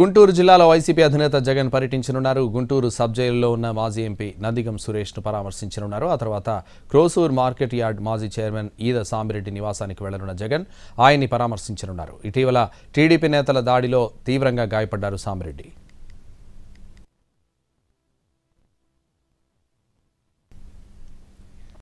గుంటూరు జిల్లాలో వైసీపీ అధినేత జగన్ పర్యటించనున్నారు గుంటూరు సబ్ జైల్లో ఉన్న మాజీ ఎంపీ నందిగం ను పరామర్శించనున్నారు ఆ తర్వాత క్రోసూర్ మార్కెట్ యార్డ్ మాజీ చైర్మన్ ఈద సామిరెడ్డి నివాసానికి వెళ్లనున్న జగన్ ఆయన్ని పరామర్శించనున్నారు ఇటీవల టీడీపీ నేతల దాడిలో తీవ్రంగా గాయపడ్డారు సామిరెడ్డి